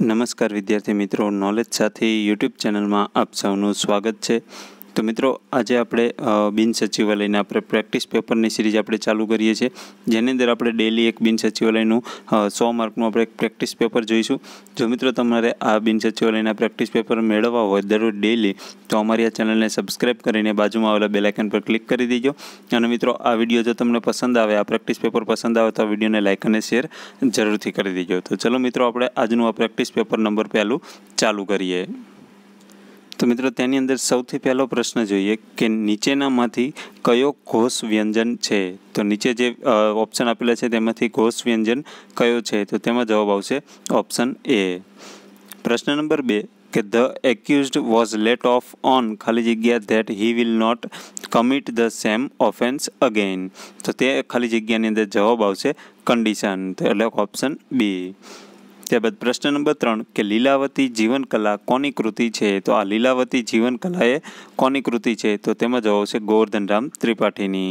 નમસ્કાર વિદ્યાર્થી મિત્રો નોલેજ સાથે યુટ્યુબ ચેનલમાં આપ સૌનું સ્વાગત છે તો મિત્રો આજે આપણે બિન સચિવાલયના આપણે પ્રેક્ટિસ પેપરની સિરીઝ આપણે ચાલુ કરીએ છીએ જેની અંદર આપણે ડેલી એક બિન સચિવાલયનું સો માર્કનું આપણે એક પ્રેક્ટિસ પેપર જોઈશું જો મિત્રો તમારે આ બિન સચિવાલયના પ્રેક્ટિસ પેપર મેળવવા હોય દરરોજ ડેલી તો અમારી આ ચેનલને સબસ્ક્રાઈબ કરીને બાજુમાં આવેલા બેલાઇકન પર ક્લિક કરી દેજો અને મિત્રો આ વિડીયો જો તમને પસંદ આવે આ પ્રેક્ટિસ પેપર પસંદ આવે તો આ વિડીયોને લાઇક અને શેર જરૂરથી કરી દેજો તો ચલો મિત્રો આપણે આજનું આ પ્રેક્ટિસ પેપર નંબર પહેલું ચાલુ કરીએ તો મિત્રો તેની અંદર સૌથી પહેલો પ્રશ્ન જોઈએ કે નીચેનામાંથી કયો ઘોષ વ્યંજન છે તો નીચે જે ઓપ્શન આપેલા છે તેમાંથી ઘોષ વ્યંજન કયો છે તો તેમાં જવાબ આવશે ઓપ્શન એ પ્રશ્ન નંબર બે કે the accused was let off on ખાલી જગ્યા that he will not commit the same offence again તો તે ખાલી જગ્યાની અંદર જવાબ આવશે કન્ડિશન તો એટલે ઓપ્શન બી ત્યારબાદ પ્રશ્ન નંબર ત્રણ કે લીલાવતી જીવનકલા કોની કૃતિ છે તો આ લીલાવતી જીવનકલા એ કોની કૃતિ છે તો તેમાં જવાબ છે ગોવર્ધનરામ ત્રિપાઠીની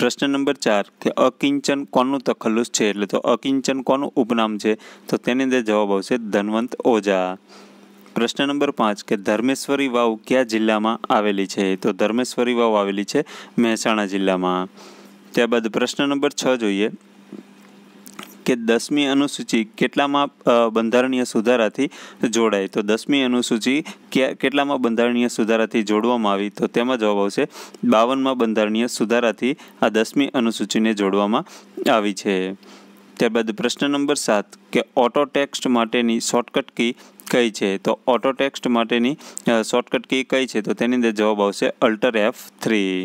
પ્રશ્ન નંબર ચાર કે અકિંચન કોનું તખલ્લુસ છે એટલે તો અકિંચન કોનું ઉપનામ છે તો તેની અંદર જવાબ આવશે ધનવંત ઓઝા પ્રશ્ન નંબર પાંચ કે ધર્મેશ્વરી વાવ કયા જિલ્લામાં આવેલી છે તો ધર્મેશ્વરી વાવ આવેલી છે મહેસાણા જિલ્લામાં ત્યારબાદ પ્રશ્ન નંબર છ જોઈએ કે દસમી અનુસૂચિ કેટલામાં બંધારણીય સુધારાથી જોડાય તો દસમી અનુસૂચિ કેટલામાં બંધારણીય સુધારાથી જોડવામાં આવી તો તેમાં જવાબ આવશે બાવનમાં બંધારણીય સુધારાથી આ દસમી અનુસૂચિને જોડવામાં આવી છે ત્યારબાદ પ્રશ્ન નંબર સાત કે ઓટો ટેક્સ્ટ માટેની શોર્ટકટ કી કઈ છે તો ઓટો ટેક્સ્ટ માટેની શોર્ટકટ કી કઈ છે તો તેની અંદર જવાબ આવશે અલ્ટર એફ થ્રી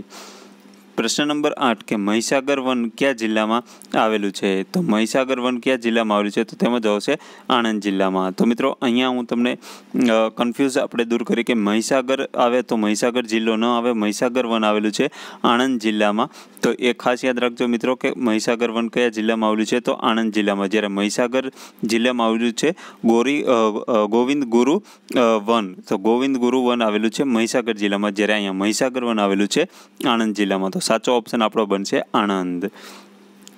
પ્રશ્ન નંબર આઠ કે મહીસાગર વન કયા જિલ્લામાં આવેલું છે તો મહીસાગર વન કયા જિલ્લામાં આવેલું છે તો તેમાં જવાબ આણંદ જિલ્લામાં તો મિત્રો અહીંયા હું તમને કન્ફ્યુઝ આપણે દૂર કરી કે મહીસાગર આવે તો મહીસાગર જિલ્લો ન આવે મહીસાગર વન આવેલું છે આણંદ જિલ્લામાં તો એ ખાસ યાદ રાખજો મિત્રો કે મહીસાગર વન કયા જિલ્લામાં આવેલું છે તો આણંદ જિલ્લામાં જ્યારે મહીસાગર જિલ્લામાં આવેલું છે ગોરી ગોવિંદ ગુરુ વન તો ગોવિંદ ગુરુ વન આવેલું છે મહીસાગર જિલ્લામાં જ્યારે અહીંયા મહીસાગર વન આવેલું છે આણંદ જિલ્લામાં તો સાચો ઓપ્શન આપણો બનશે આણંદ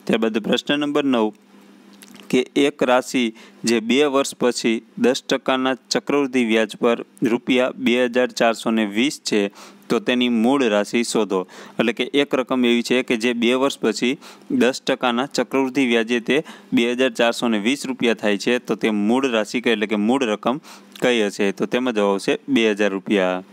ત્યારબાદ પ્રશ્ન નંબર નવ કે એક રાશિ જે બે વર્ષ પછી દસ ટકાના ચક્રવૃદ્ધિ વ્યાજ પર રૂપિયા બે હજાર ચારસો વીસ છે તો તેની મૂળ રાશિ શોધો એટલે કે એક રકમ એવી છે કે જે બે વર્ષ પછી દસ ટકાના ચક્રવૃદ્ધિ વ્યાજે તે બે હજાર ચારસો ને વીસ રૂપિયા થાય છે તો તે મૂળ રાશિ એટલે કે મૂળ રકમ કઈ હશે તો તેમાં જવાબ આવશે બે હજાર રૂપિયા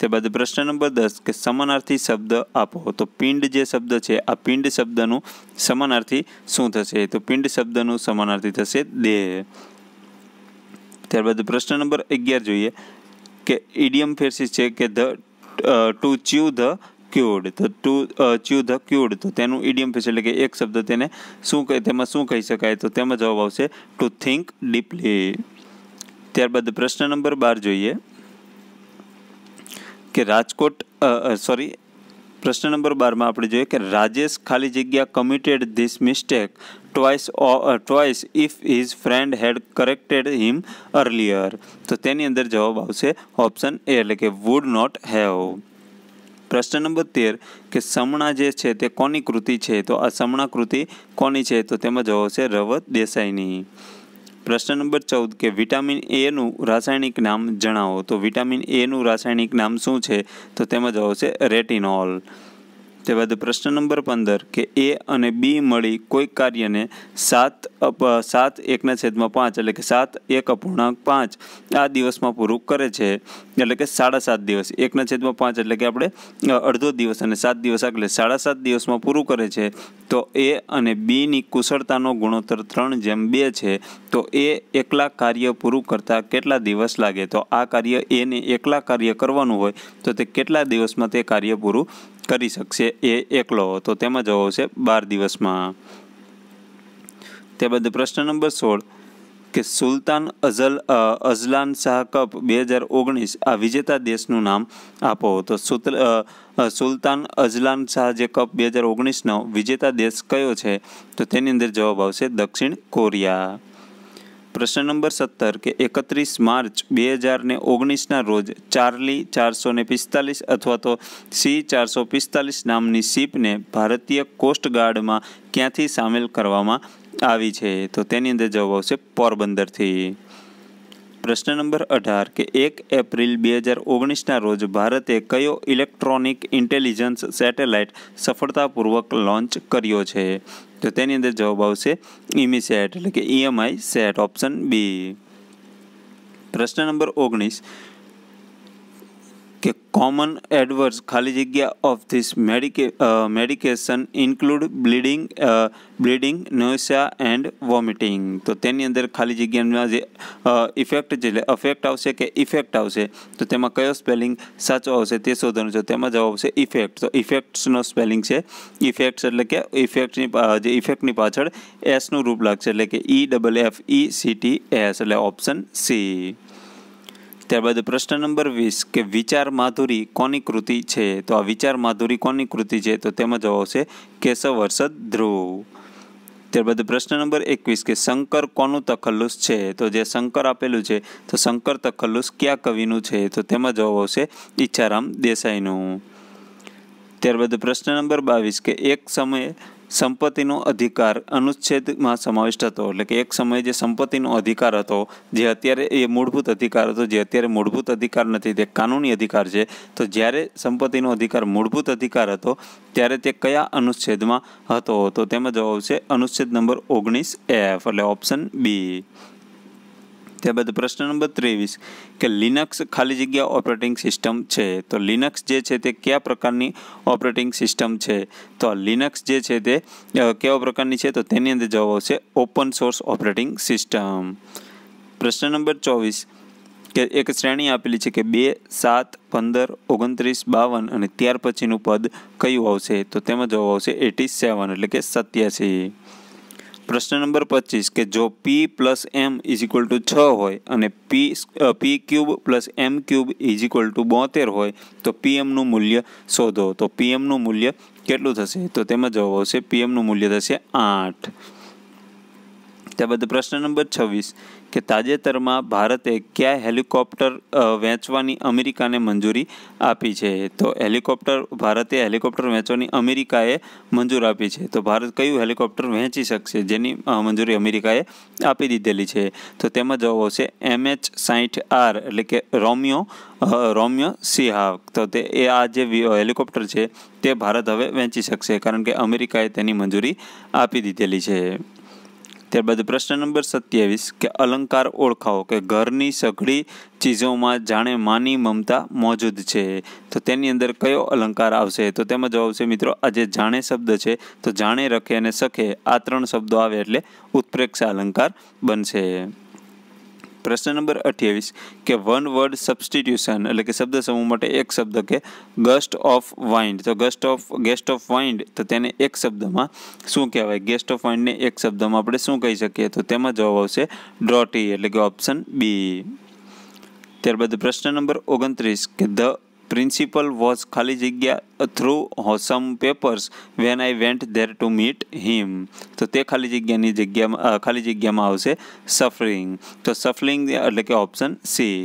ત્યારબાદ પ્રશ્ન નંબર દસ કે સમાનાર્થી શબ્દ આપો તો પિંડ જે શબ્દ છે આ પિંડ શબ્દનું સમાનાર્થી શું થશે તો પિંડ શબ્દનું સમાનાર્થી થશે દેહ ત્યારબાદ પ્રશ્ન નંબર અગિયાર જોઈએ કે ઇડિયમ ફેરસી છે કે the to chew the cud તો ટુ ચ્યુ ધ ક્યુડ તો તેનું ઇડિયમ ફેસ એટલે કે એક શબ્દ તેને શું કહે તેમાં શું કહી શકાય તો તેમાં જવાબ આવશે ટુ થિંક ડીપલી ત્યારબાદ પ્રશ્ન નંબર બાર જોઈએ કે રાજકોટ સોરી પ્રશ્ન નંબર બારમાં આપણે જોઈએ કે રાજેશ ખાલી જગ્યા committed this mistake twice twice if his friend had corrected him earlier તો તેની અંદર જવાબ આવશે ઓપ્શન એ એટલે કે વુડ નોટ હેવ પ્રશ્ન નંબર તેર કે સમણા જે છે તે કોની કૃતિ છે તો આ સમણા કૃતિ કોની છે તો તેમાં જવાબ છે રવત દેસાઈની પ્રશ્ન નંબર ચૌદ કે વિટામિન એનું રાસાયણિક નામ જણાવો તો વિટામિન એનું રાસાયણિક નામ શું છે તો તેમાં જવાબ છે રેટિનોલ તે બાદ પ્રશ્ન નંબર પંદર કે એ અને બી મળી કોઈ કાર્યને સાત સાત એકના છેદમાં પાંચ એટલે કે સાત એક અપૂર્ણાંક પાંચ આ દિવસમાં પૂરું કરે છે એટલે કે સાડા સાત દિવસ એકના છેદમાં પાંચ એટલે કે આપણે અડધો દિવસ અને સાત દિવસ આગલે સાડા સાત દિવસમાં પૂરું કરે છે તો એ અને બીની કુશળતાનો ગુણોત્તર ત્રણ જેમ બે છે તો એ એકલા કાર્ય પૂરું કરતાં કેટલા દિવસ લાગે તો આ કાર્ય એને એકલા કાર્ય કરવાનું હોય તો તે કેટલા દિવસમાં તે કાર્ય પૂરું કરી શકશે એ એકલો તો તેમાં જવાબ આવશે બાર દિવસમાં ત્યારબાદ પ્રશ્ન નંબર સોળ કે સુલતાન અઝલ અઝલાન શાહ કપ બે હજાર ઓગણીસ આ વિજેતા દેશનું નામ આપો તો સુલતાન અઝલાન શાહ જે કપ બે હજાર ઓગણીસનો વિજેતા દેશ કયો છે તો તેની અંદર જવાબ આવશે દક્ષિણ કોરિયા પ્રશ્ન નંબર સત્તર કે એકત્રીસ માર્ચ બે હજાર ને ઓગણીસના રોજ ચાર્લી ચારસો ને પિસ્તાલીસ અથવા તો સી ચારસો પિસ્તાલીસ નામની શિપને ભારતીય કોસ્ટગાર્ડમાં ક્યાંથી સામેલ કરવામાં આવી છે તો તેની અંદર જવાબ આવશે પોરબંદરથી પ્રશ્ન નંબર અઢાર કે એક એપ્રિલ બે હજાર ઓગણીસના રોજ ભારતે કયો ઇલેક્ટ્રોનિક ઇન્ટેલિજન્સ સેટેલાઇટ સફળતાપૂર્વક લોન્ચ કર્યો છે તો તેની અંદર જવાબ આવશે ઇમી એટલે કે ઈએમઆઈ સેટ ઓપ્શન બી પ્રશ્ન નંબર ઓગણીસ કે કોમન એડવર્સ ખાલી જગ્યા of this medic medication include bleeding bleeding nausea and vomiting તો તેની અંદર ખાલી જગ્યામાં જે ઇફેક્ટ છે એટલે અફેક્ટ આવશે કે ઇફેક્ટ આવશે તો તેમાં કયો સ્પેલિંગ સાચો આવશે તે શોધવાનું છે તેમાં જવાબ આવશે ઇફેક્ટ તો ઇફેક્ટ્સનો સ્પેલિંગ છે ઇફેક્ટ્સ એટલે કે ઇફેક્ટની જે ઇફેક્ટની પાછળ એસનું રૂપ લાગશે એટલે કે E double F E C T S એટલે ઓપ્શન સી ત્યારબાદ પ્રશ્ન નંબર વીસ કે વિચાર માધુરી કોની કૃતિ છે તો આ વિચાર માધુરી કોની કૃતિ છે તો તેમાં જવાબ આવશે કેશવ હર્ષદ ધ્રુવ ત્યારબાદ પ્રશ્ન નંબર એકવીસ કે શંકર કોનું તખલ્લુસ છે તો જે શંકર આપેલું છે તો શંકર તખલ્લુસ ક્યાં કવિનું છે તો તેમાં જવાબ આવશે ઈચ્છારામ દેસાઈનું ત્યારબાદ પ્રશ્ન નંબર બાવીસ કે એક સમયે સંપત્તિનો અધિકાર અનુચ્છેદમાં સમાવિષ્ટ હતો એટલે કે એક સમયે જે સંપત્તિનો અધિકાર હતો જે અત્યારે એ મૂળભૂત અધિકાર હતો જે અત્યારે મૂળભૂત અધિકાર નથી તે કાનૂની અધિકાર છે તો જ્યારે સંપત્તિનો અધિકાર મૂળભૂત અધિકાર હતો ત્યારે તે કયા અનુચ્છેદમાં હતો તો તેમાં જવાબ છે અનુચ્છેદ નંબર ઓગણીસ એફ એટલે ઓપ્શન બી ત્યારબાદ પ્રશ્ન નંબર ત્રેવીસ કે લિનક્સ ખાલી જગ્યા ઓપરેટિંગ સિસ્ટમ છે તો લિનક્સ જે છે તે કયા પ્રકારની ઓપરેટિંગ સિસ્ટમ છે તો લિનક્સ જે છે તે કેવા પ્રકારની છે તો તેની અંદર જવાબ આવશે ઓપન સોર્સ ઓપરેટિંગ સિસ્ટમ પ્રશ્ન નંબર ચોવીસ કે એક શ્રેણી આપેલી છે કે બે સાત પંદર ઓગણત્રીસ બાવન અને ત્યાર પછીનું પદ કયું આવશે તો તેમાં જવાબ આવશે એટી સેવન એટલે કે સત્યાસી પ્રશ્ન નંબર પચીસ કે જો P plus M is equal to છ હોય અને P P cube plus M cube is equal to બોતેર હોય તો પીએમનું મૂલ્ય શોધો તો પીએમનું મૂલ્ય કેટલું થશે તો તેમાં જવાબ આવશે પીએમનું મૂલ્ય થશે આઠ ત્યારબાદ પ્રશ્ન નંબર છવ્વીસ કે તાજેતરમાં ભારતે કયા હેલિકોપ્ટર વેચવાની અમેરિકાને મંજૂરી આપી છે તો હેલિકોપ્ટર ભારતે હેલિકોપ્ટર વેચવાની અમેરિકાએ મંજૂર આપી છે તો ભારત કયું હેલિકોપ્ટર વેચી શકશે જેની મંજૂરી અમેરિકાએ આપી દીધેલી છે તો તેમાં જવાબ આવશે એમએચ સાઠ આર એટલે કે રોમિયો રોમિયો સિહાક તો તે એ આ જે હેલિકોપ્ટર છે તે ભારત હવે વેચી શકશે કારણ કે અમેરિકાએ તેની મંજૂરી આપી દીધેલી છે ત્યારબાદ પ્રશ્ન નંબર સત્યાવીસ કે અલંકાર ઓળખાવો કે ઘરની સઘળી ચીજોમાં જાણે માની મમતા મોજૂદ છે તો તેની અંદર કયો અલંકાર આવશે તો તેમાં જવાબ છે મિત્રો આ જે જાણે શબ્દ છે તો જાણે રખે અને સખે આ ત્રણ શબ્દો આવે એટલે ઉત્પ્રેક્ષા અલંકાર બનશે પ્રશ્ન નંબર અઠ્યાવીસ કે વન વર્ડ સબસ્ટિટ્યુશન એટલે કે શબ્દ સમૂહ માટે એક શબ્દ કે ગસ્ટ ઓફ વાઇન્ડ તો gust of guest of wind તો તેને એક શબ્દમાં શું કહેવાય ગેસ્ટ ઓફ વાઇન્ડને એક શબ્દમાં આપણે શું કહી શકીએ તો તેમાં જવાબ આવશે ડ્રોટી એટલે કે ઓપ્શન બી ત્યારબાદ પ્રશ્ન નંબર ઓગણત્રીસ કે ધ પ્રિન્સિપલ વોઝ ખાલી જગ્યા થ્રુ હોસમ papers when I went there to meet him તો તે ખાલી જગ્યાની જગ્યામાં ખાલી જગ્યામાં આવશે સફરિંગ તો સફલિંગ એટલે કે ઓપ્શન સી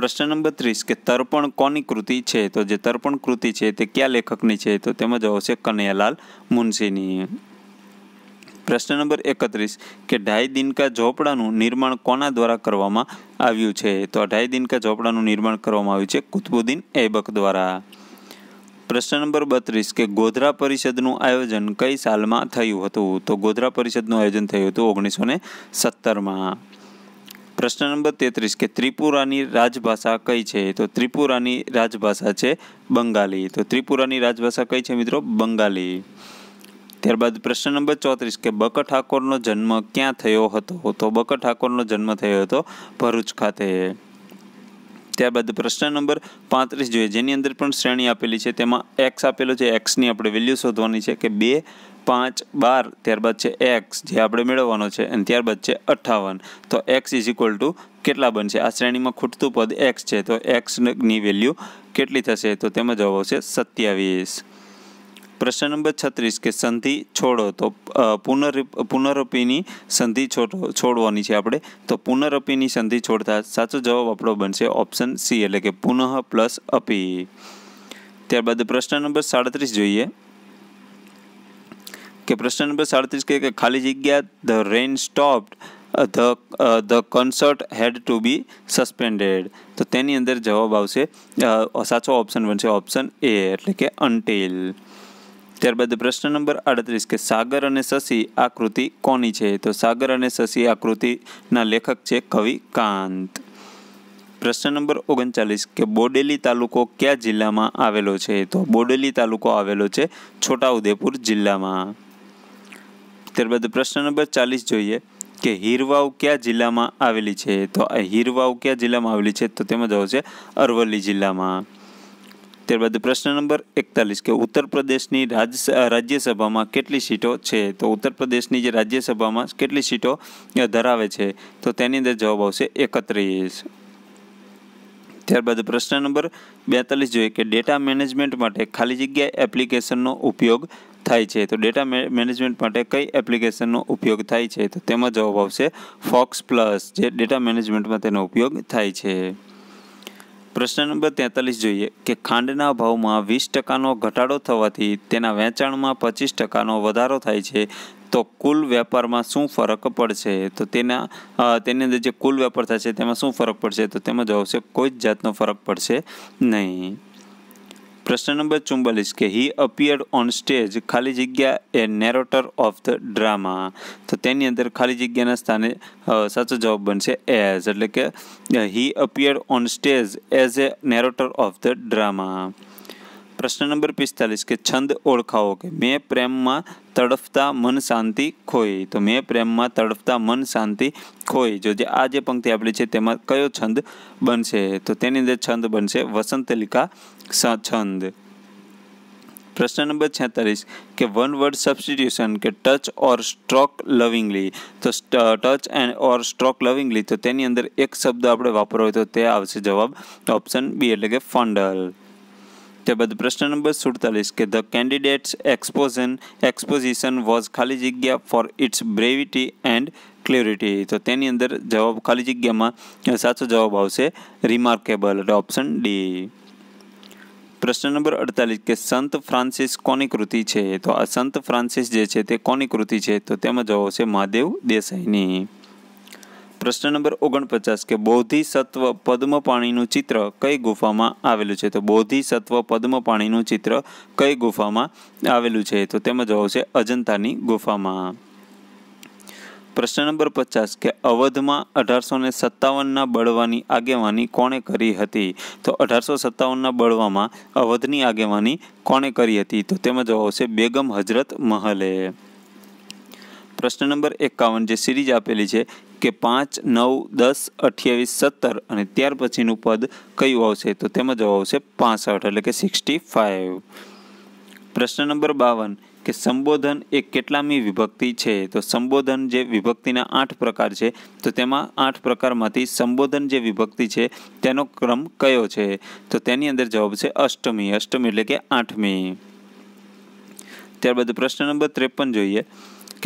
પ્રશ્ન નંબર ત્રીસ કે તર્પણ કોની કૃતિ છે તો જે તર્પણ કૃતિ છે તે કયા લેખકની છે તો તેમાં જવાબ છે કનૈયાલાલ મુનશીની પ્રશ્ન નંબર એકત્રીસ કે ઢાઈ દિનકા ઝોપડાનું નિર્માણ કોના દ્વારા કરવામાં આવ્યું છે તો ઢાઈ દિનકા ઝોપડાનું નિર્માણ કરવામાં આવ્યું છે કુતબુદ્દીન એબક દ્વારા પ્રશ્ન નંબર બત્રીસ કે ગોધરા પરિષદનું આયોજન કઈ સાલમાં થયું હતું તો ગોધરા પરિષદનું આયોજન થયું હતું ઓગણીસો ને સત્તરમાં પ્રશ્ન નંબર તેત્રીસ કે ત્રિપુરાની રાજભાષા કઈ છે તો ત્રિપુરાની રાજભાષા છે બંગાળી તો ત્રિપુરાની રાજભાષા કઈ છે મિત્રો બંગાળી ત્યારબાદ પ્રશ્ન નંબર ચોત્રીસ કે બક ઠાકોરનો જન્મ ક્યાં થયો હતો તો બક ઠાકોરનો જન્મ થયો હતો ભરૂચ ખાતે ત્યારબાદ પ્રશ્ન નંબર પાંત્રીસ જોઈએ જેની અંદર પણ શ્રેણી આપેલી છે તેમાં એક્સ આપેલો છે એક્સની આપણે વેલ્યુ શોધવાની છે કે બે પાંચ બાર ત્યારબાદ છે એક્સ જે આપણે મેળવવાનો છે અને ત્યારબાદ છે અઠાવન તો એક્સ ઇઝ ઇક્વલ ટુ કેટલા બનશે આ શ્રેણીમાં ખૂટતું પદ એક્સ છે તો એક્સની વેલ્યુ કેટલી થશે તો તેમાં જવાબ આવશે સત્યાવીસ પ્રશ્ન નંબર છત્રીસ કે સંધિ છોડો તો પુનર પુનરપીની સંધિ છોડો છોડવાની છે આપણે તો પુનરપીની સંધિ છોડતા સાચો જવાબ આપણો બનશે ઓપ્શન સી એટલે કે પુનઃ પ્લસ અપી ત્યારબાદ પ્રશ્ન નંબર સાડત્રીસ જોઈએ કે પ્રશ્ન નંબર સાડત્રીસ કે ખાલી જગ્યા the rain stopped the the concert had to be suspended તો તેની અંદર જવાબ આવશે સાચો ઓપ્શન બનશે ઓપ્શન એ એટલે કે અનટેલ ત્યારબાદ પ્રશ્ન નંબર આડત્રીસ કે સાગર અને શશી આકૃતિ કોની છે તો સાગર અને શશી આકૃતિના લેખક છે કવિ કાંત પ્રશ્ન નંબર ઓગણચાલીસ કે બોડેલી તાલુકો કયા જિલ્લામાં આવેલો છે તો બોડેલી તાલુકો આવેલો છે છોટાઉદેપુર જિલ્લામાં ત્યારબાદ પ્રશ્ન નંબર ચાલીસ જોઈએ કે હીરવાવ કયા જિલ્લામાં આવેલી છે તો આ હીરવાવ કયા જિલ્લામાં આવેલી છે તો તેમાં જવાબ છે અરવલ્લી જિલ્લામાં ત્યારબાદ પ્રશ્ન નંબર એકતાલીસ કે ઉત્તર પ્રદેશની રાજ રાજ્યસભામાં કેટલી સીટો છે તો ઉત્તર પ્રદેશની જે રાજ્યસભામાં કેટલી સીટો ધરાવે છે તો તેની અંદર જવાબ આવશે એકત્રીસ ત્યારબાદ પ્રશ્ન નંબર બેતાલીસ જોઈએ કે ડેટા મેનેજમેન્ટ માટે ખાલી જગ્યા એપ્લિકેશનનો ઉપયોગ થાય છે તો ડેટા મેનેજમેન્ટ માટે કઈ એપ્લિકેશનનો ઉપયોગ થાય છે તો તેમાં જવાબ આવશે ફોક્સ પ્લસ જે ડેટા મેનેજમેન્ટમાં તેનો ઉપયોગ થાય છે પ્રશ્ન નંબર તેતાલીસ જોઈએ કે ખાંડના ભાવમાં વીસ ટકાનો ઘટાડો થવાથી તેના વેચાણમાં પચીસ ટકાનો વધારો થાય છે તો કુલ વેપારમાં શું ફરક પડશે તો તેના તેની અંદર જે કુલ વેપાર થશે તેમાં શું ફરક પડશે તો તેમાં જવાબ છે કોઈ જ જાતનો ફરક પડશે નહીં પ્રશ્ન નંબર ચુમ્બાલીસ કે હી અપિયર્ડ ઓન સ્ટેજ ખાલી જગ્યા a narrator of the drama તો તેની અંદર ખાલી જગ્યાના સ્થાને સાચો જવાબ બનશે એઝ એટલે કે he appeared on stage as a narrator of the drama પ્રશ્ન નંબર 45 કે છંદ ઓળખાવો કે મે પ્રેમ માં તડફતા મન શાંતિ ખોઈ તો મે પ્રેમ માં તડફતા મન શાંતિ ખોઈ જો જે આ જે પંક્તિ આપલી છે તે માં કયો છંદ બનશે તો તેની અંદર છંદ બનશે વસંતલિકા સા છંદ પ્રશ્ન નંબર 46 કે વન વર્ડ સબસ્ટિટ્યુશન કે ટચ ઓર સ્ટ્રોક લવિંગલી તો touch and or stroke lovingly તો તેની અંદર એક શબ્દ આપણે વાપરવો હોય તો તે આવશે જવાબ ઓપ્શન બી એટલે કે ફંડલ ત્યારબાદ પ્રશ્ન નંબર સુડતાલીસ કે ધ કેન્ડિડેટ્સ એક્સપોઝન એક્સપોઝિશન વોઝ ખાલી જગ્યા for its brevity and clarity તો તેની અંદર જવાબ ખાલી જગ્યામાં સાચો જવાબ આવશે રિમાર્કેબલ એટલે ઓપ્શન ડી પ્રશ્ન નંબર અડતાલીસ કે સંત ફ્રાન્સિસ કોની કૃતિ છે તો આ સંત ફ્રાન્સિસ જે છે તે કોની કૃતિ છે તો તેમાં જવાબ આવશે મહાદેવ દેસાઈની પ્રશ્ન નંબર ઓગણપચાસ કે બોધિસત્વ પદ્મ પાણીનું ચિત્ર કઈ ગુફામાં આવેલું છે તો બોધિસત્વ પદ્મ પાણીનું ચિત્ર કઈ ગુફામાં આવેલું છે તો તેમાં જવાબ છે અજંતાની ગુફામાં પ્રશ્ન નંબર પચાસ કે અવધમાં અઢારસો ને સત્તાવનના બળવાની આગેવાની કોણે કરી હતી તો અઢારસો સત્તાવનના બળવામાં અવધની આગેવાની કોણે કરી હતી તો તેમાં જવાબ આવશે બેગમ હજરત મહલે પ્રશ્ન નંબર એકાવન જે સિરીઝ આપેલી છે કે પાંચ નવ દસ અઠ્યાવીસ સત્તર અને ત્યાર પછીનું પદ કયું આવશે તો તેમાં જવાબ આવશે પાસઠ એટલે કે સિક્સટી ફાઇવ પ્રશ્ન નંબર બાવન કે સંબોધન એ કેટલામી વિભક્તિ છે તો સંબોધન જે વિભક્તિના આઠ પ્રકાર છે તો તેમાં આઠ પ્રકારમાંથી સંબોધન જે વિભક્તિ છે તેનો ક્રમ કયો છે તો તેની અંદર જવાબ છે અષ્ટમી અષ્ટમી એટલે કે આઠમી ત્યારબાદ પ્રશ્ન નંબર ત્રેપન જોઈએ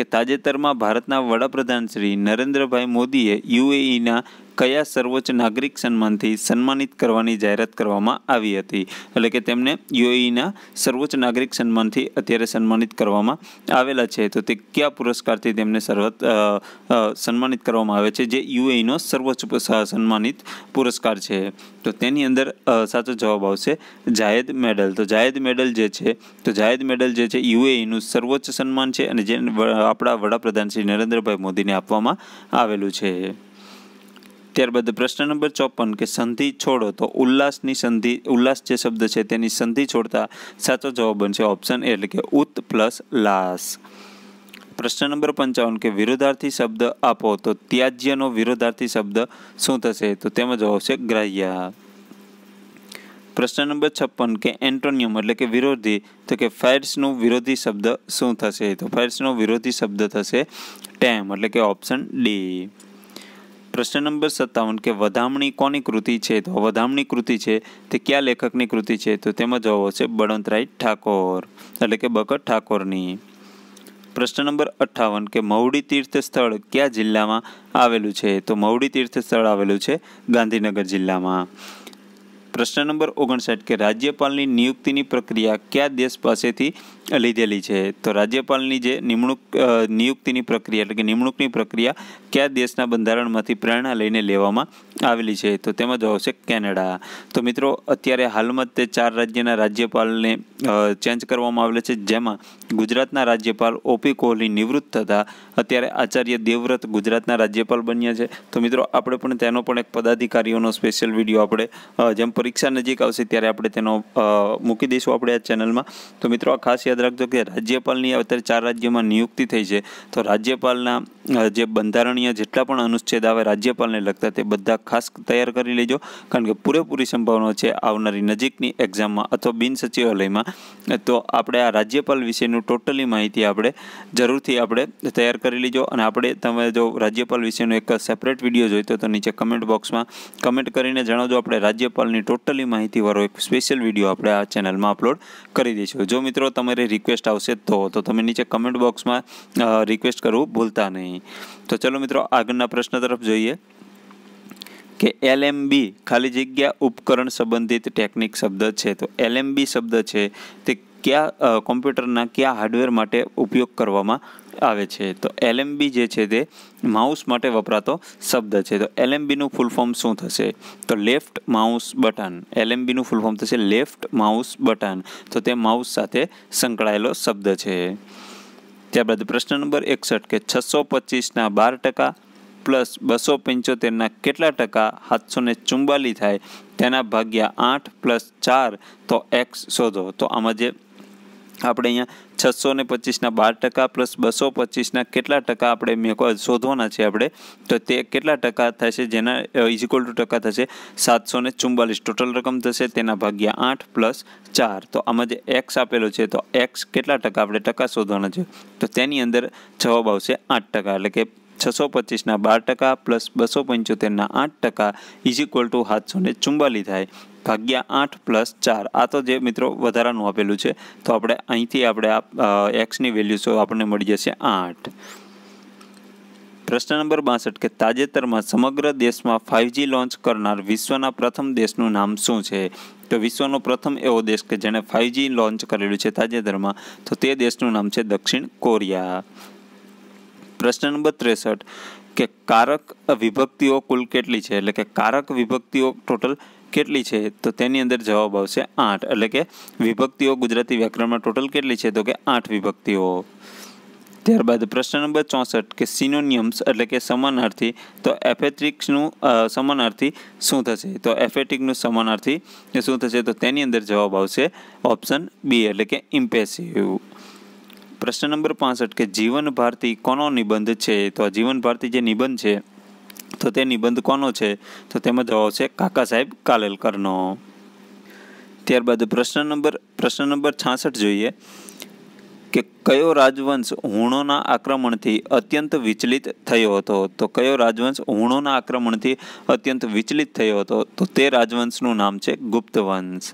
કે તાજેતરમાં ભારતના વડાપ્રધાન શ્રી નરેન્દ્રભાઈ મોદીએ યુએઈના કયા સર્વોચ્ચ નાગરિક સન્માનથી સન્માનિત કરવાની જાહેરાત કરવામાં આવી હતી એટલે કે તેમને યુએઈના સર્વોચ્ચ નાગરિક સન્માનથી અત્યારે સન્માનિત કરવામાં આવેલા છે તો તે કયા પુરસ્કારથી તેમને સર્વત સન્માનિત કરવામાં આવે છે જે યુએઈનો સર્વોચ્ચ સન્માનિત પુરસ્કાર છે તો તેની અંદર સાચો જવાબ આવશે જાહેદ મેડલ તો જાહેદ મેડલ જે છે તો જાહેદ મેડલ જે છે યુએઈનું સર્વોચ્ચ સન્માન છે અને જે આપણા વડાપ્રધાન શ્રી નરેન્દ્રભાઈ મોદીને આપવામાં આવેલું છે ત્યારબાદ પ્રશ્ન નંબર ચોપન કે સંધિ છોડો તો ઉલ્લાસની સંધિ ઉલ્લાસ જે શબ્દ છે તેની સંધિ છોડતા સાચો જવાબ બનશે ઓપ્શન એટલે કે ઉત પ્લસ લાસ પ્રશ્ન નંબર પંચાવન કે વિરોધાર્થી શબ્દ આપો તો ત્યાજ્યનો વિરોધાર્થી શબ્દ શું થશે તો તેમાં જવાબ છે ગ્રાહ્ય પ્રશ્ન નંબર છપ્પન કે એન્ટોનિયમ એટલે કે વિરોધી તો કે ફાયર્સનું વિરોધી શબ્દ શું થશે તો ફાયર્સનો વિરોધી શબ્દ થશે ટેમ એટલે કે ઓપ્શન ડી પ્રશ્ન નંબર સત્તાવન કે વધામણી કોની કૃતિ છે તો વધામણી કૃતિ છે તે કયા લેખકની કૃતિ છે તો તેમાં જવાબ છે બળવંતરાય ઠાકોર એટલે કે બકટ ઠાકોરની પ્રશ્ન નંબર અઠ્ઠાવન કે મહુડી તીર્થ સ્થળ કયા જિલ્લામાં આવેલું છે તો મહુડી તીર્થ સ્થળ આવેલું છે ગાંધીનગર જિલ્લામાં પ્રશ્ન નંબર ઓગણસાઠ કે રાજ્યપાલની નિયુક્તિની પ્રક્રિયા કયા દેશ પાસેથી લીધેલી છે તો રાજ્યપાલની જે નિમણૂક નિયુક્તિની પ્રક્રિયા એટલે કે નિમણૂકની પ્રક્રિયા કયા દેશના બંધારણમાંથી પ્રેરણા લઈને લેવામાં આવેલી છે તો તેમાં જવાબ છે કેનેડા તો મિત્રો અત્યારે હાલમાં તે ચાર રાજ્યના રાજ્યપાલને ચેન્જ કરવામાં આવેલા છે જેમાં ગુજરાતના રાજ્યપાલ ઓપી કોહલી નિવૃત્ત થતાં અત્યારે આચાર્ય દેવવ્રત ગુજરાતના રાજ્યપાલ બન્યા છે તો મિત્રો આપણે પણ તેનો પણ એક પદાધિકારીઓનો સ્પેશિયલ વિડીયો આપણે જેમ પરીક્ષા નજીક આવશે ત્યારે આપણે તેનો મૂકી દઈશું આપણે આ ચેનલમાં તો મિત્રો આ ખાસ યાદ રાખજો કે રાજ્યપાલની અત્યારે ચાર રાજ્યોમાં નિયુક્તિ થઈ છે તો રાજ્યપાલના જે બંધારણીય જેટલા પણ અનુચ્છેદ આવે રાજ્યપાલને લગતા તે બધા ખાસ તૈયાર કરી લેજો કારણ કે પૂરેપૂરી સંભાવના છે આવનારી નજીકની એક્ઝામમાં અથવા બિનસચિવાલયમાં તો આપણે આ રાજ્યપાલ વિશેનું ટોટલી માહિતી આપણે જરૂરથી આપણે તૈયાર કરી લેજો અને આપણે તમે જો રાજ્યપાલ વિશેનો એક સેપરેટ વિડીયો જોઈતો તો નીચે કમેન્ટ બોક્સમાં કમેન્ટ કરીને જણાવજો આપણે રાજ્યપાલની ટોટલી માહિતીવાળો એક સ્પેશિયલ વિડીયો આપણે આ ચેનલમાં અપલોડ કરી દઈશું જો મિત્રો તમારે જ્યારે રિક્વેસ્ટ આવશે તો તો તમે નીચે કમેન્ટ બોક્સમાં રિક્વેસ્ટ કરવું ભૂલતા નહીં તો ચલો મિત્રો આગળના પ્રશ્ન તરફ જોઈએ કે એલ એલએમબી ખાલી જગ્યા ઉપકરણ સંબંધિત ટેકનિક શબ્દ છે તો એલ એલએમબી શબ્દ છે તે કયા કોમ્પ્યુટરના કયા હાર્ડવેર માટે ઉપયોગ કરવામાં આવે છે તો એલએમબી જે છે તે માઉસ માટે વપરાતો શબ્દ છે તો એલએમબીનું ફૂલ ફોર્મ શું થશે તો લેફ્ટ માઉસ બટન એલએમબીનું ફૂલ ફોર્મ થશે લેફ્ટ માઉસ બટન તો તે માઉસ સાથે સંકળાયેલો શબ્દ છે ત્યારબાદ પ્રશ્ન નંબર એકસઠ કે છસો પચીસના બાર ટકા પ્લસ બસો પંચોતેરના કેટલા ટકા સાતસો ને ચુમ્બાલી થાય તેના ભાગ્યા આઠ પ્લસ ચાર તો એક્સ શોધો તો આમાં જે આપણે અહીંયા છસો ને પચીસના બાર ટકા પ્લસ બસો પચીસના કેટલા ટકા આપણે મેં શોધવાના છે આપણે તો તે કેટલા ટકા થશે જેના ઇઝ ટુ ટકા થશે સાતસો ને ચુમ્બાલીસ ટોટલ રકમ થશે તેના ભાગ્યા આઠ પ્લસ ચાર તો આમાં જે એક્સ આપેલો છે તો એક્સ કેટલા ટકા આપણે ટકા શોધવાના છે તો તેની અંદર જવાબ આવશે આઠ ટકા એટલે કે છસો પચીસના બાર ટકા પ્લસ બસો પંચોતેરના આઠ ટકા ઇઝ ઇક્વલ ટુ સાતસો ને ચુમ્બાલી થાય ભાગ્યા આઠ પ્લસ ચાર આ તો જે મિત્રો વધારાનું આપેલું છે તો આપણે અહીંથી આપણે આ એક્સની વેલ્યુ શું આપણને મળી જશે આઠ પ્રશ્ન નંબર બાસઠ કે તાજેતરમાં સમગ્ર દેશમાં ફાઇવજી લોન્ચ કરનાર વિશ્વના પ્રથમ દેશનું નામ શું છે તો વિશ્વનો પ્રથમ એવો દેશ કે જેણે ફાઇવજી લોન્ચ કરેલું છે તાજેતરમાં તો તે દેશનું નામ છે દક્ષિણ કોરિયા પ્રશ્ન નંબર ત્રેસઠ કે કારક વિભક્તિઓ કુલ કેટલી છે એટલે કે કારક વિભક્તિઓ ટોટલ કેટલી છે તો તેની અંદર જવાબ આવશે આઠ એટલે કે વિભક્તિઓ ગુજરાતી વ્યાકરણમાં ટોટલ કેટલી છે તો કે આઠ વિભક્તિઓ ત્યારબાદ પ્રશ્ન નંબર ચોસઠ કે સિનોનિયમ્સ એટલે કે સમાનાર્થી તો એફેટ્રિક્સનું સમાનાર્થી શું થશે તો એફેટિકનું સમાનાર્થી શું થશે તો તેની અંદર જવાબ આવશે ઓપ્શન બી એટલે કે ઇમ્પેસિવ પ્રશ્ન નંબર પાસઠ કે જીવન ભારતી કોનો નિબંધ છે તો આ જીવન ભારતી જે નિબંધ છે તો તે નિબંધ કોનો છે તો તેમાં જવાબ છે કાકા સાહેબ કાલેલકરનો ત્યારબાદ પ્રશ્ન નંબર પ્રશ્ન નંબર છાસઠ જોઈએ કે કયો રાજવંશ હુણોના આક્રમણથી અત્યંત વિચલિત થયો હતો તો કયો રાજવંશ હુણોના આક્રમણથી અત્યંત વિચલિત થયો હતો તો તે રાજવંશનું નામ છે ગુપ્ત વંશ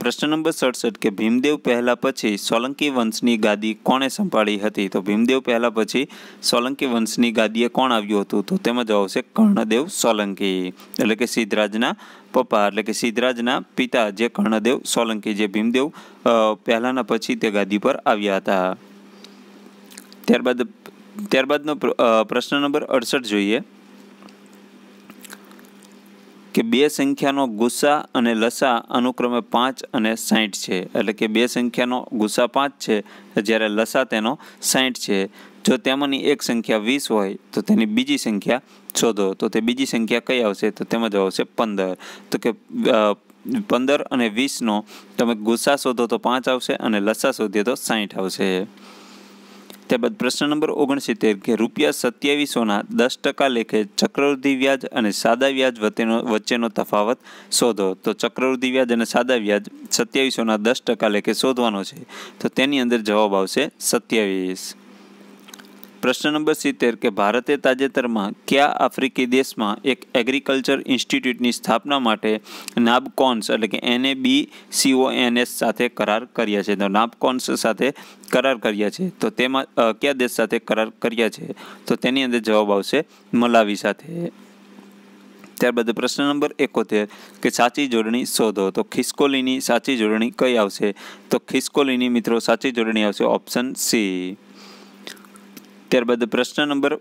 પ્રશ્ન નંબર સડસઠ કે ભીમદેવ પહેલા પછી સોલંકી વંશની ગાદી કોણે સંભાળી હતી તો ભીમદેવ પહેલા પછી સોલંકી વંશની ગાદીએ કોણ આવ્યું હતું તો તેમાં જવાબ આવશે કર્ણદેવ સોલંકી એટલે કે સિદ્ધરાજના પપ્પા એટલે કે સિદ્ધરાજના પિતા જે કર્ણદેવ સોલંકી જે ભીમદેવ પહેલાના પછી તે ગાદી પર આવ્યા હતા ત્યારબાદ ત્યારબાદનો પ્રશ્ન નંબર અડસઠ જોઈએ કે બે સંખ્યાનો ગુસ્સા અને લસા અનુક્રમે પાંચ અને સાહીઠ છે એટલે કે બે સંખ્યાનો ગુસ્સા પાંચ છે જ્યારે લસા તેનો સાહીઠ છે જો તેમાંની એક સંખ્યા વીસ હોય તો તેની બીજી સંખ્યા શોધો તો તે બીજી સંખ્યા કઈ આવશે તો તેમાં જવાબ આવશે પંદર તો કે પંદર અને વીસનો તમે ગુસ્સા શોધો તો પાંચ આવશે અને લસા શોધીએ તો સાહીઠ આવશે ત્યારબાદ પ્રશ્ન નંબર ઓગણસિત્તેર કે રૂપિયા સત્યાવીસોના દસ ટકા લેખે ચક્રવૃદ્ધિ વ્યાજ અને સાદા વ્યાજ વચ્ચેનો વચ્ચેનો તફાવત શોધો તો ચક્રવૃદ્ધિ વ્યાજ અને સાદા વ્યાજ સત્યાવીસોના દસ ટકા લેખે શોધવાનો છે તો તેની અંદર જવાબ આવશે સત્યાવીસ પ્રશ્ન નંબર સિત્તેર કે ભારતે તાજેતરમાં કયા આફ્રિકી દેશમાં એક એગ્રીકલ્ચર ઇન્સ્ટિટ્યૂટની સ્થાપના માટે નાબકોન્સ એટલે કે એને બી સીઓએનએસ સાથે કરાર કર્યા છે તો નાબકોન્સ સાથે કરાર કર્યા છે તો તેમાં કયા દેશ સાથે કરાર કર્યા છે તો તેની અંદર જવાબ આવશે મલાવી સાથે ત્યારબાદ પ્રશ્ન નંબર એકોતેર કે સાચી જોડણી શોધો તો ખિસકોલીની સાચી જોડણી કઈ આવશે તો ખિસકોલીની મિત્રો સાચી જોડણી આવશે ઓપ્શન સી ત્યારબાદ પ્રશ્ન નંબર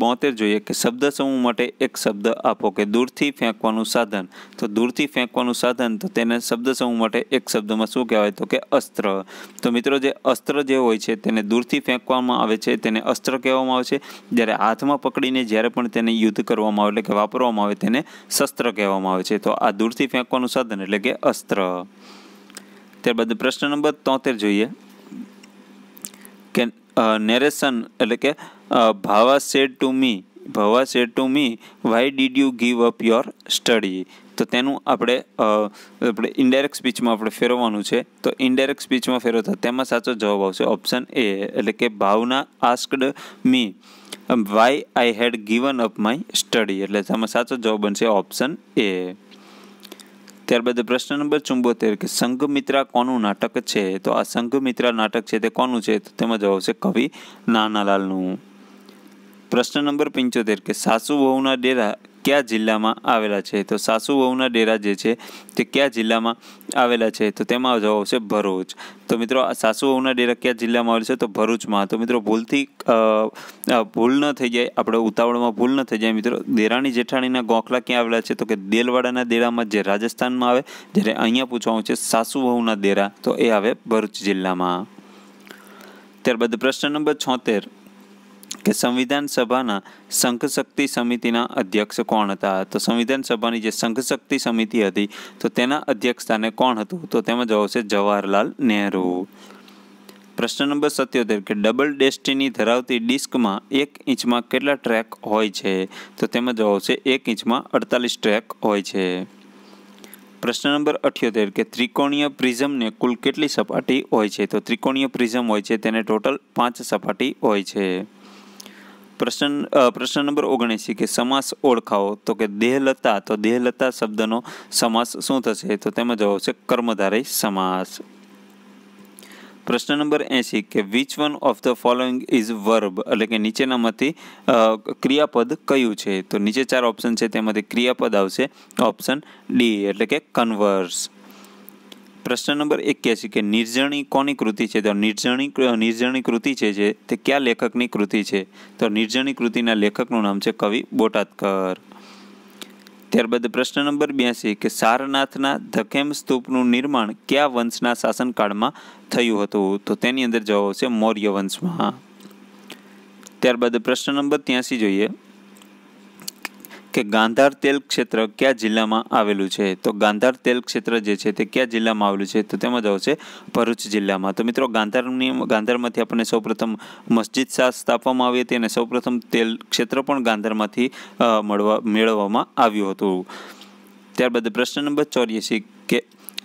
બોતેર જોઈએ કે શબ્દ સમૂહ માટે એક શબ્દ આપો કે દૂરથી ફેંકવાનું સાધન તો દૂરથી ફેંકવાનું સાધન તો તેને શબ્દ સમૂહ માટે એક શબ્દમાં શું કહેવાય તો કે અસ્ત્ર તો મિત્રો જે અસ્ત્ર જે હોય છે તેને દૂરથી ફેંકવામાં આવે છે તેને અસ્ત્ર કહેવામાં આવે છે જ્યારે હાથમાં પકડીને જ્યારે પણ તેને યુદ્ધ કરવામાં આવે એટલે કે વાપરવામાં આવે તેને શસ્ત્ર કહેવામાં આવે છે તો આ દૂરથી ફેંકવાનું સાધન એટલે કે અસ્ત્ર ત્યારબાદ પ્રશ્ન નંબર તોતેર જોઈએ નેરેશન એટલે કે Bhava said to me Bhava said to me why did you give up your study તો તેનું આપણે આપણે ઇન્ડાયરેક્ટ સ્પીચમાં આપણે ફેરવવાનું છે તો ઇન્ડાયરેક્ટ સ્પીચમાં ફેરવતા તેમાં સાચો જવાબ આવશે ઓપ્શન એ એટલે કે Bhavna asked me why I had given up my study એટલે તેમાં સાચો જવાબ બનશે ઓપ્શન એ ત્યારબાદ પ્રશ્ન નંબર ચુંબોતેર કે સંઘમિત્રા કોનું નાટક છે તો આ સંઘમિત્રા નાટક છે તે કોનું છે તો તેમાં જવાબ છે કવિ નાનાલાલનું પ્રશ્ન નંબર પંચોતેર કે સાસુ વહુના ડેરા કયા જિલ્લામાં આવેલા છે તો સાસુ વહુના ડેરા જે છે તે કયા જિલ્લામાં આવેલા છે તો તેમાં જવાબ આવશે ભરૂચ તો મિત્રો સાસુ વહુના ડેરા કયા જિલ્લામાં આવેલા છે તો ભરૂચમાં તો મિત્રો ભૂલથી ભૂલ ન થઈ જાય આપણે ઉતાવળમાં ભૂલ ન થઈ જાય મિત્રો દેરાણી જેઠાણીના ગોખલા ક્યાં આવેલા છે તો કે દેલવાડાના દેરામાં જે રાજસ્થાનમાં આવે જ્યારે અહીંયા પૂછવાનું છે સાસુ વહુના ડેરા તો એ આવે ભરૂચ જિલ્લામાં ત્યારબાદ પ્રશ્ન નંબર છોતેર કે સંવિધાન સભાના સંઘશક્તિ સમિતિના અધ્યક્ષ કોણ હતા તો સંવિધાન સભાની જે સંઘશક્તિ સમિતિ હતી તો તેના અધ્યક્ષ સ્થાને કોણ હતું તો તેમાં જવાબ છે જવાહરલાલ નહેરુ પ્રશ્ન નંબર સત્યોતેર કે ડબલ ડેસ્ટિની ધરાવતી ડિસ્કમાં એક ઇંચમાં કેટલા ટ્રેક હોય છે તો તેમાં જવાબ છે એક ઇંચમાં અડતાલીસ ટ્રેક હોય છે પ્રશ્ન નંબર અઠ્યોતેર કે ત્રિકોણીય પ્રિઝમને કુલ કેટલી સપાટી હોય છે તો ત્રિકોણીય પ્રિઝમ હોય છે તેને ટોટલ પાંચ સપાટી હોય છે પ્રશ્ન પ્રશ્ન નંબર ઓગણીસી કે સમાસ ઓળખાવો તો કે દેહલતા તો દેહલતા શબ્દનો સમાસ શું થશે તો તેમાં જવાબ છે કર્મધારય સમાસ પ્રશ્ન નંબર એંસી કે which one of the following is verb એટલે કે નીચેનામાંથી ક્રિયાપદ કયું છે તો નીચે ચાર ઓપ્શન છે તેમાંથી ક્રિયાપદ આવશે ઓપ્શન ડી એટલે કે કન્વર્સ પ્રશ્ન નંબર એક્યાસી કે નિર્જણી કોની કૃતિ છે તો નિર્જણી નિર્જણી કૃતિ છે જે તે કયા લેખકની કૃતિ છે તો નિર્જણી કૃતિના લેખકનું નામ છે કવિ બોટાદકર ત્યારબાદ પ્રશ્ન નંબર બ્યાસી કે સારનાથના ધકેમ સ્તૂપનું નિર્માણ કયા વંશના શાસનકાળમાં થયું હતું તો તેની અંદર જવાબ આવશે મૌર્ય વંશમાં ત્યારબાદ પ્રશ્ન નંબર ત્યાંસી જોઈએ કે ગાંધાર તેલ ક્ષેત્ર કયા જિલ્લામાં આવેલું છે તો ગાંધાર તેલ ક્ષેત્ર જે છે તે કયા જિલ્લામાં આવેલું છે તો તેમાં જ આવશે ભરૂચ જિલ્લામાં તો મિત્રો ગાંધારની ગાંધારમાંથી આપણને સૌપ્રથમ મસ્જિદ શાહ સ્થાપવામાં આવી હતી અને સૌપ્રથમ તેલ ક્ષેત્ર પણ ગાંધારમાંથી મળવા મેળવવામાં આવ્યું હતું ત્યારબાદ પ્રશ્ન નંબર ચોર્યાસી કે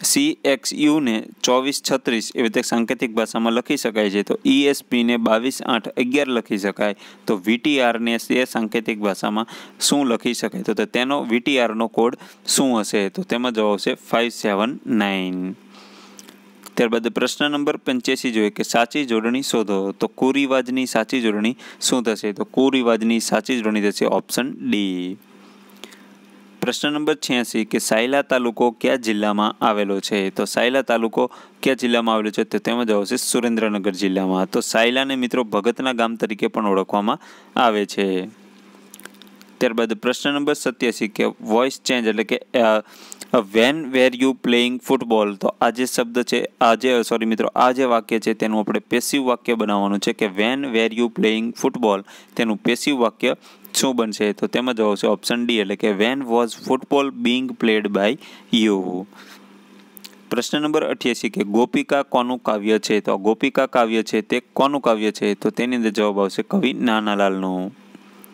સી એક્સ યુને ચોવીસ છત્રીસ એવી રીતે સાંકેતિક ભાષામાં લખી શકાય છે તો ઈએસપીને e બાવીસ આઠ અગિયાર લખી શકાય તો વીટીઆરને એ સાંકેતિક ભાષામાં શું લખી શકાય તો તેનો વીટીઆરનો કોડ શું હશે તો તેમાં જવાબ આવશે ફાઇવ સેવન નાઇન ત્યારબાદ પ્રશ્ન નંબર પંચ્યાસી જોઈએ કે સાચી જોડણી શોધો તો કુરિવાજની સાચી જોડણી શું થશે તો કુરિવાજની સાચી જોડણી થશે ઓપ્શન ડી પ્રશ્ન નંબર છ્યાસી કે સાયલા તાલુકો કયા જિલ્લામાં આવેલો છે તો સાયલા તાલુકો ક્યાં જિલ્લામાં આવેલો છે તો તેમાં જવાબ છે સુરેન્દ્રનગર જિલ્લામાં તો સાયલાને મિત્રો ભગતના ગામ તરીકે પણ ઓળખવામાં આવે છે ત્યારબાદ પ્રશ્ન નંબર સત્યાસી કે વોઇસ ચેન્જ એટલે કે when were you playing football તો આ જે શબ્દ છે આ જે સોરી મિત્રો આ જે વાક્ય છે તેનું આપણે પેસિવ વાક્ય બનાવવાનું છે કે when were you playing football તેનું પેસિવ વાક્ય શું બનશે તો તેમાં જવાબ આવશે ઓપ્શન ડી એટલે કે when was football being played by you પ્રશ્ન નંબર અઠ્યાસી કે ગોપિકા કોનું કાવ્ય છે તો ગોપિકા કાવ્ય છે તે કોનું કાવ્ય છે તો તેની અંદર જવાબ આવશે કવિ નાનાલાલનું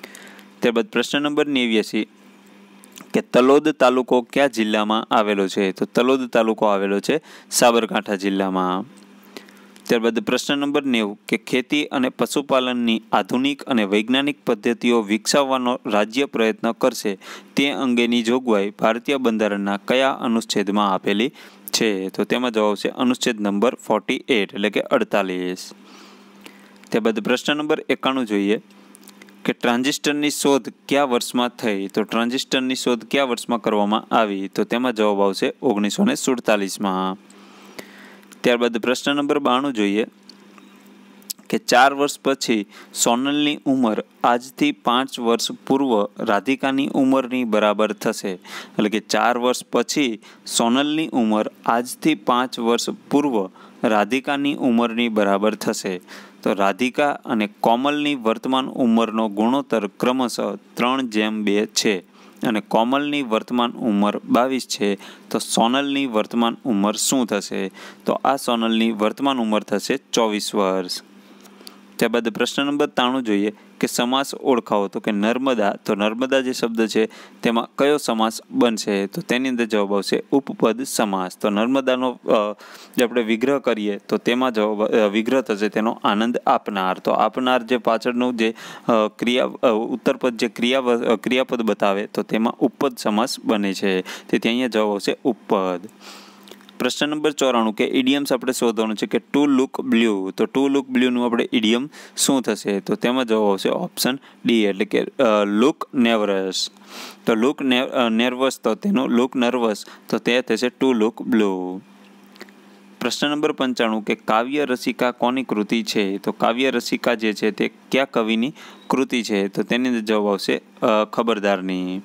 ત્યારબાદ પ્રશ્ન નંબર નેવ્યાસી કે તલોદ તાલુકો કયા જિલ્લામાં આવેલો છે તો તલોદ તાલુકો આવેલો છે સાબરકાંઠા જિલ્લામાં ત્યારબાદ પ્રશ્ન નંબર નેવું કે ખેતી અને પશુપાલનની આધુનિક અને વૈજ્ઞાનિક પદ્ધતિઓ વિકસાવવાનો રાજ્ય પ્રયત્ન કરશે તે અંગેની જોગવાઈ ભારતીય બંધારણના કયા અનુચ્છેદમાં આપેલી છે તો તેમાં જવાબ છે અનુચ્છેદ નંબર ફોર્ટી એટ એટલે કે અડતાલીસ ત્યારબાદ પ્રશ્ન નંબર એકાણું જોઈએ કે ટ્રાન્ઝિસ્ટરની શોધ કયા વર્ષમાં થઈ તો ટ્રાન્ઝિસ્ટરની શોધ કયા વર્ષમાં કરવામાં આવી તો તેમાં જવાબ આવશે ઓગણીસો ને સુડતાલીસમાં ત્યારબાદ પ્રશ્ન નંબર બાણું જોઈએ કે ચાર વર્ષ પછી સોનલની ઉંમર આજથી પાંચ વર્ષ પૂર્વ રાધિકાની ઉંમરની બરાબર થશે એટલે કે ચાર વર્ષ પછી સોનલની ઉંમર આજથી પાંચ વર્ષ પૂર્વ રાધિકાની ઉંમરની બરાબર થશે તો રાધિકા અને કોમલની વર્તમાન ઉંમરનો ગુણોત્તર ક્રમશઃ ત્રણ જેમ બે છે અને કોમલની વર્તમાન ઉંમર બાવીસ છે તો સોનલની વર્તમાન ઉંમર શું થશે તો આ સોનલની વર્તમાન ઉંમર થશે ચોવીસ વર્ષ ત્યારબાદ પ્રશ્ન નંબર ત્રાણું જોઈએ કે સમાસ ઓળખાવો તો કે નર્મદા તો નર્મદા જે શબ્દ છે તેમાં કયો સમાસ બનશે તો તેની અંદર જવાબ આવશે ઉપપદ સમાસ તો નર્મદાનો જે આપણે વિગ્રહ કરીએ તો તેમાં જવાબ વિગ્રહ થશે તેનો આનંદ આપનાર તો આપનાર જે પાછળનું જે ક્રિયા ઉત્તરપદ જે ક્રિયા ક્રિયાપદ બતાવે તો તેમાં ઉપપદ સમાસ બને છે તેથી અહીંયા જવાબ આવશે ઉપપદ પ્રશ્ન નંબર ચોરાણું કે ઇડિયમ્સ આપણે શોધવાનું છે કે ટુ લુક બ્લ્યુ તો ટુ લુક બ્લ્યુનું આપણે ઇડિયમ શું થશે તો તેમાં જવાબ આવશે ઓપ્શન ડી એટલે કે લુક નેવરસ તો લુક નેર્વસ તો તેનું લુક નર્વસ તો તે થશે ટુ લુક બ્લુ પ્રશ્ન નંબર પંચાણું કે કાવ્ય રસિકા કોની કૃતિ છે તો કાવ્ય રસિકા જે છે તે કયા કવિની કૃતિ છે તો તેની જવાબ આવશે ખબરદારની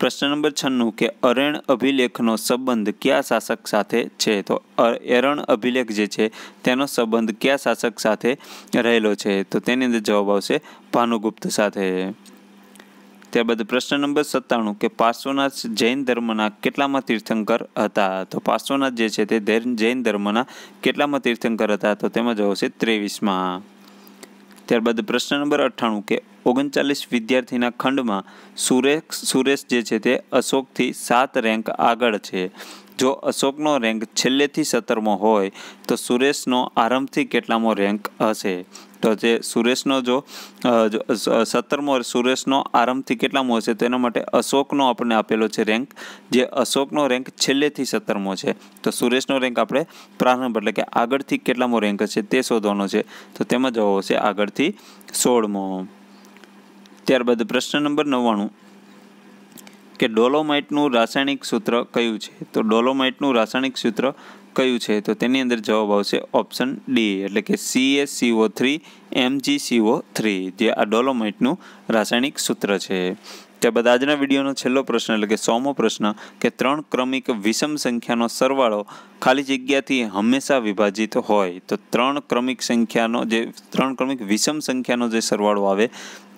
પ્રશ્ન નંબર છન્નું કે અરણ અભિલેખનો સંબંધ કયા શાસક સાથે છે તો એરણ અભિલેખ જે છે તેનો સંબંધ કયા શાસક સાથે રહેલો છે તો તેની અંદર જવાબ આવશે ભાનુગુપ્ત સાથે ત્યારબાદ પ્રશ્ન નંબર સત્તાણું કે પાર્શ્વનાથ જૈન ધર્મના કેટલામાં તીર્થંકર હતા તો પાર્શ્વનાથ જે છે તે જૈન ધર્મના કેટલામાં તીર્થંકર હતા તો તેમાં જવાબ આવશે ત્રેવીસમાં ત્યારબાદ પ્રશ્ન નંબર અઠ્ઠાણું કે ઓગણચાલીસ વિદ્યાર્થીના ખંડમાં સુરેશ સુરેશ જે છે તે અશોકથી સાત રેન્ક આગળ છે જો અશોકનો રેન્ક છેલ્લેથી સત્તરમો હોય તો સુરેશનો આરંભથી કેટલામો રેન્ક હશે તો જે સુરેશનો જો સત્તરમો સુરેશનો આરંભથી કેટલામો હશે તેના માટે અશોકનો આપણને આપેલો છે રેન્ક જે અશોકનો રેન્ક છેલ્લેથી સત્તરમો છે તો સુરેશનો રેન્ક આપણે પ્રારંભ એટલે કે આગળથી કેટલામો રેન્ક હશે તે શોધવાનો છે તો તેમાં જવો હશે આગળથી સોળમો ત્યારબાદ પ્રશ્ન નંબર નવ્વાણું કે ડોલોમાઇટનું રાસાયણિક સૂત્ર કયું છે તો ડોલોમાઇટનું રાસાયણિક સૂત્ર કયું છે તો તેની અંદર જવાબ આવશે ઓપ્શન ડી એટલે કે સીએસસીઓ થ્રી એમજીસીઓ થ્રી જે આ ડોલોમાઇટનું રાસાયણિક સૂત્ર છે ત્યારબાદ આજના વિડીયોનો છેલ્લો પ્રશ્ન એટલે કે સોમો પ્રશ્ન કે ત્રણ ક્રમિક વિષમ સંખ્યાનો સરવાળો ખાલી જગ્યાથી હંમેશા વિભાજિત હોય તો ત્રણ ક્રમિક સંખ્યાનો જે ત્રણ ક્રમિક વિષમ સંખ્યાનો જે સરવાળો આવે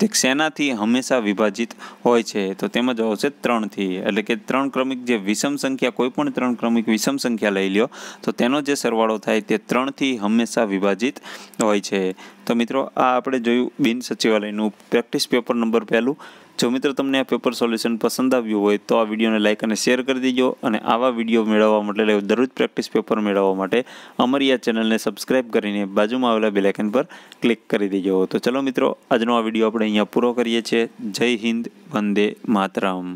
તે શેનાથી હંમેશા વિભાજિત હોય છે તો તેમાં જવાબ છે ત્રણથી એટલે કે ત્રણ ક્રમિક જે વિષમ સંખ્યા કોઈ પણ ત્રણ ક્રમિક વિષમ સંખ્યા લઈ લ્યો તો તેનો જે સરવાળો થાય તે ત્રણથી હંમેશા વિભાજિત હોય છે તો મિત્રો આ આપણે જોયું બિન સચિવાલયનું પ્રેક્ટિસ પેપર નંબર પહેલું જો મિત્રો તમને આ પેપર સોલ્યુશન પસંદ આવ્યું હોય તો આ વિડીયોને લાઇક અને શેર કરી દેજો અને આવા વિડીયો મેળવવા માટે દરરોજ પ્રેક્ટિસ પેપર મેળવવા માટે અમારી આ ચેનલને સબસ્ક્રાઇબ કરીને બાજુમાં આવેલા બેલેકન પર ક્લિક કરી દેજો તો ચલો મિત્રો આજનો આ વિડીયો આપણે અહીંયા પૂરો કરીએ છીએ જય હિન્દ વંદે માતરમ